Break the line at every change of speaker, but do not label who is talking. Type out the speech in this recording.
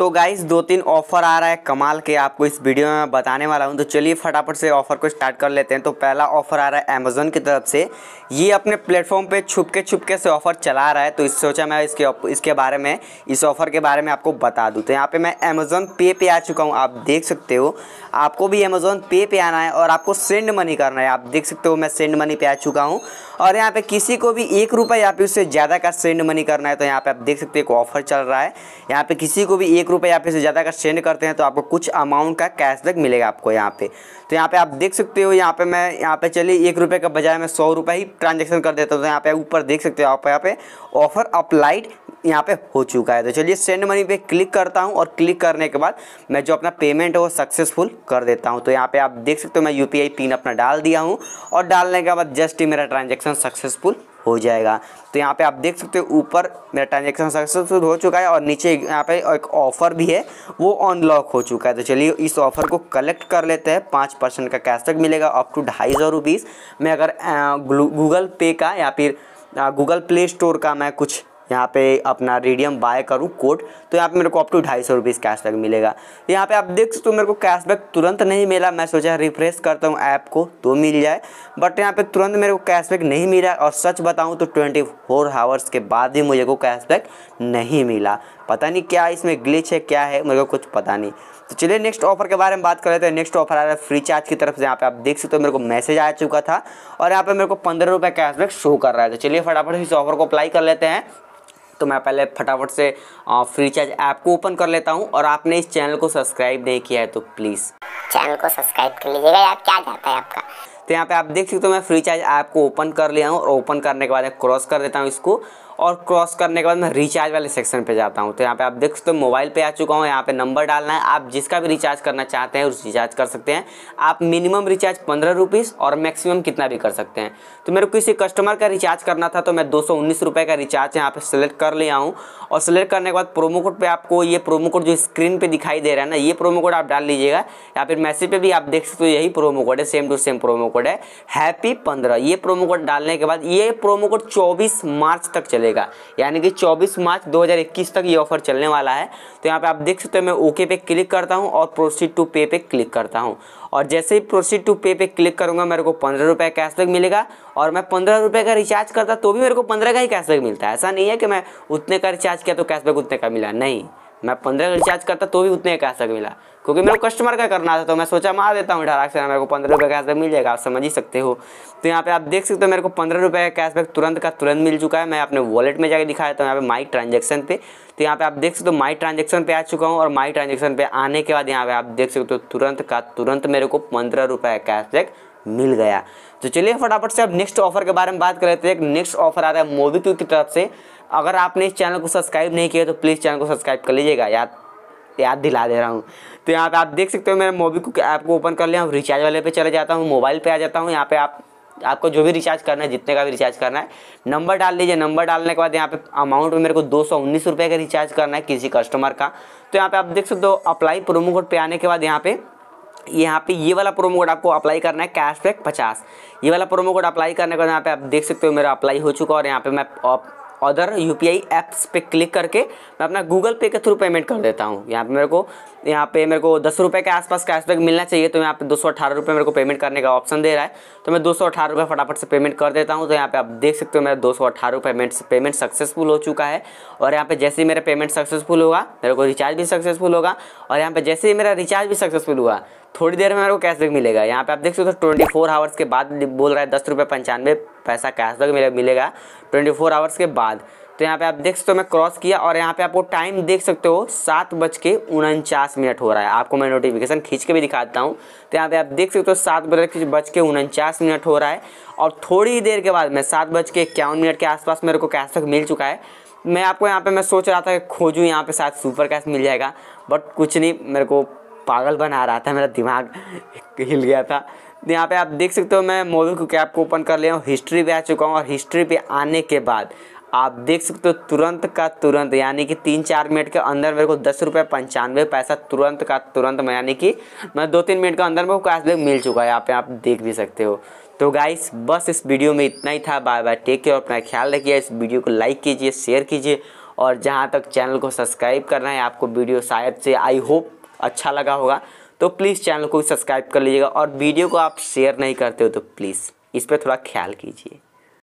तो गाइस दो तीन ऑफर आ रहा है कमाल के आपको इस वीडियो में बताने वाला हूँ तो चलिए फटाफट से ऑफर को स्टार्ट कर लेते हैं तो पहला ऑफर आ रहा है अमेजोन की तरफ से ये अपने प्लेटफॉर्म पे छुपके छुपके से ऑफर चला रहा है तो इस सोचा मैं इसके इसके बारे में इस ऑफर के बारे में आपको बता दूँ तो यहाँ पर मैं अमेजोन पे पे आ चुका हूँ आप देख सकते हो आपको भी अमेजोन पे पे आना है और आपको सेंड मनी करना है आप देख सकते हो मैं सेंड मनी पे आ चुका हूँ और यहाँ पर किसी को भी एक रुपये या फिर उससे ज़्यादा का सेंड मनी करना है तो यहाँ पर आप देख सकते हो एक ऑफर चल रहा है यहाँ पर किसी को भी एक रुपए रुपये या फिर से ज़्यादा अगर सेंड करते हैं तो आपको कुछ अमाउंट का कैशबैक मिलेगा आपको यहाँ पे तो यहाँ पे आप देख सकते हो यहाँ पे मैं यहाँ पे चलिए एक रुपये का बजाय मैं सौ रुपये ही ट्रांजेक्शन कर देता हूँ तो यहाँ पे ऊपर देख सकते हो आप यहाँ पे ऑफर अप्लाइड यहाँ पे हो चुका है तो चलिए सेंड मनी पे क्लिक करता हूँ और क्लिक करने के बाद मैं जो अपना पेमेंट है वो सक्सेसफुल कर देता हूँ तो यहाँ पे आप देख सकते हो मैं यू पिन अपना डाल दिया हूँ और डालने के बाद जस्ट ही मेरा ट्रांजेक्शन सक्सेसफुल हो जाएगा तो यहाँ पे आप देख सकते हो ऊपर मेरा ट्रांजेक्शन सक्सेसफुल हो चुका है और नीचे यहाँ पे एक ऑफ़र भी है वो अनलॉक हो चुका है तो चलिए इस ऑफ़र को कलेक्ट कर लेते हैं पाँच परसेंट का कैशबैक मिलेगा अप टू ढाई सौ रुपीज़ मैं अगर गूगल पे का या फिर गूगल प्ले स्टोर का मैं कुछ यहाँ पे अपना रेडियम बाय करूँ कोड तो यहाँ पे मेरे को अप टू ढाई सौ रुपीज़ कैशबैक मिलेगा यहाँ पे आप देख सकते हो मेरे को कैशबैक तुरंत नहीं मिला मैं सोचा रिफ्रेश करता हूँ ऐप को तो मिल जाए बट यहाँ पे तुरंत मेरे को कैशबैक नहीं मिला और सच बताऊँ तो ट्वेंटी फोर आवर्स के बाद भी मुझे को कैशबैक नहीं मिला पता नहीं क्या इसमें ग्लिच है क्या है मेरे को कुछ पता नहीं तो चलिए नेक्स्ट ऑफर के बारे में बात कर लेते हैं नेक्स्ट ऑफर आ रहा है फ्री चार्ज की तरफ से यहाँ पे आप देख सकते हो मेरे को मैसेज आ चुका था और यहाँ पे मेरे को पंद्रह रुपये कैशबैक शो कर रहा है तो चलिए फटाफट इस ऑफर को अप्लाई कर लेते हैं तो मैं पहले फटाफट से फ्री चार्ज ऐप को ओपन कर लेता हूँ और आपने इस चैनल को सब्सक्राइब नहीं किया है तो प्लीज़ चैनल को सब्सक्राइब कर लीजिएगा यार क्या जाता है आपका तो यहाँ पे आप देख सकते हो मैं फ्री चार्ज ऐप को ओपन कर लिया हूँ और ओपन करने के बाद क्रॉस कर देता हूँ इसको और क्रॉस करने के बाद मैं रिचार्ज वाले सेक्शन पे जाता हूँ तो यहाँ पे आप देख सकते हो मोबाइल पे आ चुका हूँ यहाँ पे नंबर डालना है आप जिसका भी रिचार्ज करना चाहते हैं उस रिचार्ज कर सकते हैं आप मिनिमम रिचार्ज पंद्रह रुपीज़ और मैक्सिमम कितना भी कर सकते हैं तो मेरे को किसी कस्टमर का रिचार्ज करना था तो मैं दो का रिचार्ज यहाँ पर सेलेक्ट कर लिया हूँ और सेलेक्ट करने के बाद प्रोमो कोड पर आपको ये प्रोमो कोड जो स्क्रीन पर दिखाई दे रहा है ना ये प्रोमो कोड आप डाल लीजिएगा या फिर मैसेज पर भी आप देख सकते हो यही प्रोमो कोड है same to same promo code happy पंद्रह ये प्रोमो कोड डालने के बाद ये प्रोमो कोड चौबीस मार्च तक चलेगा मिलेगा यानी कि 24 मार्च 2021 तक ये ऑफर चलने वाला है तो यहाँ पे आप देख सकते हो मैं ओके पे क्लिक करता हूँ और प्रोसीड टू पे पे क्लिक करता हूँ और जैसे ही प्रोसीड टू पे पे क्लिक करूँगा मेरे को पंद्रह रुपये कैशबैक मिलेगा और मैं पंद्रह रुपये का रिचार्ज करता तो भी मेरे को पंद्रह का ही कैशबैक मिलता है ऐसा नहीं है कि मैं उतने का रिचार्ज किया तो कैशबैक उतने का मिला नहीं मैं पंद्रह का रिचार्ज करता तो भी उतने का तक मिला क्योंकि मेरे को कस्टमर का करना था तो मैं सोचा मार देता हूँ अठारह से मेरे को पंद्रह रुपये कैशबैक मिल जाएगा आप समझ ही सकते हो तो यहाँ पे आप देख सकते हो मेरे को पंद्रह रुपये का कैशबैक तुरंत का तुरंत मिल चुका है मैं अपने वॉलेट में जाकर दिखाया था यहाँ पे माई ट्रांजेक्शन पे तो यहाँ पे आप देख सकते हो माई ट्रांजेक्शन पे आ चुका हूँ और माई ट्रांजेक्शन पे आने के बाद यहाँ पे आप देख सकते हो तुरंत का तुरंत मेरे को पंद्रह रुपये का कैशबैक मिल गया तो चलिए फटाफट से अब नेक्स्ट ऑफर के बारे में बात कर लेते एक नेक्स्ट ऑफर आ रहा है मोबी की तरफ से अगर आपने इस चैनल को सब्सक्राइब नहीं किया तो प्लीज़ चैनल को सब्सक्राइब कर लीजिएगा याद याद दिला दे रहा हूँ तो यहाँ पे आप देख सकते हो मैं मोबी को ऐप को ओपन कर लिया हूँ रिचार्ज वाले पे चले जाता हूँ मोबाइल पे आ जाता हूँ यहाँ पे आप आपको जो भी रिचार्ज करना है जितने का भी रिचार्ज करना है नंबर डाल लीजिए नंबर डालने के बाद यहाँ पे अमाउंट में मेरे को दो सौ उन्नीस रुपये का रिचार्ज करना है किसी कस्टमर का तो यहाँ पे आप देख सकते हो अप्लाई प्रोमो कोड पर आने के बाद यहाँ पे यहाँ पे ये वाला प्रोमो कोड आपको अप्लाई करना है कैशबैक पचास ये वाला प्रोमो कोड अप्लाई करने के बाद यहाँ पे आप देख सकते हो मेरा अप्लाई हो चुका और यहाँ पे मैं other U P I apps पे क्लिक करके मैं अपना गूगल पे के थ्रू पेमेंट कर देता हूँ यहाँ पे मेरे को यहाँ पे मेरे को दस रुपये के आसपास कैशबैक मिलना चाहिए तो यहाँ पे दो सौ अठारह रुपये मेरे को पेमेंट करने का ऑप्शन दे रहा है तो मैं दो सौ अठारह रुपये फटाफट से पेमेंट कर देता हूँ तो यहाँ पे आप देख सकते हो मेरा दो सौ अठारह पेमेंट पेमेंट सक्सेसफुल हो चुका है और यहाँ पे जैसे ही मेरा पेमेंट सक्सेसफुल होगा मेरे को रिचार्ज भी सक्सेसफुल होगा और यहाँ पे जैसे ही मेरा रिचार्ज भी सक्सेसफुल हुआ थोड़ी देर में मेरे को कैशबैक मिलेगा यहाँ पे आप देख सकते हो ट्वेंटी फोर आवर्स के बाद बोल रहा है दस रुपये पंचानवे पैसा कैशबैक मेरा मिलेगा ट्वेंटी फोर आवर्स के बाद तो यहाँ पे आप देख सकते हो मैं क्रॉस किया और यहाँ पे आपको टाइम देख सकते हो सात बज के उनचास मिनट हो रहा है आपको मैं नोटिफिकेशन खींच के भी दिखाता हूँ तो यहाँ पे आप देख सकते हो सात बज के उनचास मिनट हो रहा है और थोड़ी ही देर के बाद मैं सात बज के इक्यावन मिनट के आसपास मेरे को कैशबैक मिल चुका है मैं आपको यहाँ पे मैं सोच रहा था कि खोजूँ यहाँ पे शायद सुपर कैश मिल जाएगा बट कुछ नहीं मेरे को पागल बना रहा था मेरा दिमाग हिल गया था यहाँ पे आप देख सकते हो मैं मॉडल को कैप को ओपन कर लिया हूँ हिस्ट्री पे आ चुका हूँ और हिस्ट्री पे आने के बाद आप देख सकते हो तुरंत का तुरंत यानी कि तीन चार मिनट के अंदर मेरे को दस रुपये पंचानवे पैसा तुरंत का तुरंत मैं यानी कि मैं दो तीन मिनट के अंदर मेरे को कैशबैक मिल चुका है यहाँ पे आप देख भी सकते हो तो गाइस बस इस वीडियो में इतना ही था बाय बाय टेक केयर अपना ख्याल रखिए इस वीडियो को लाइक कीजिए शेयर कीजिए और जहाँ तक चैनल को सब्सक्राइब करना है आपको वीडियो शायद से आई होप अच्छा लगा होगा तो प्लीज़ चैनल को सब्सक्राइब कर लीजिएगा और वीडियो को आप शेयर नहीं करते हो तो प्लीज़ इस पर थोड़ा ख्याल कीजिए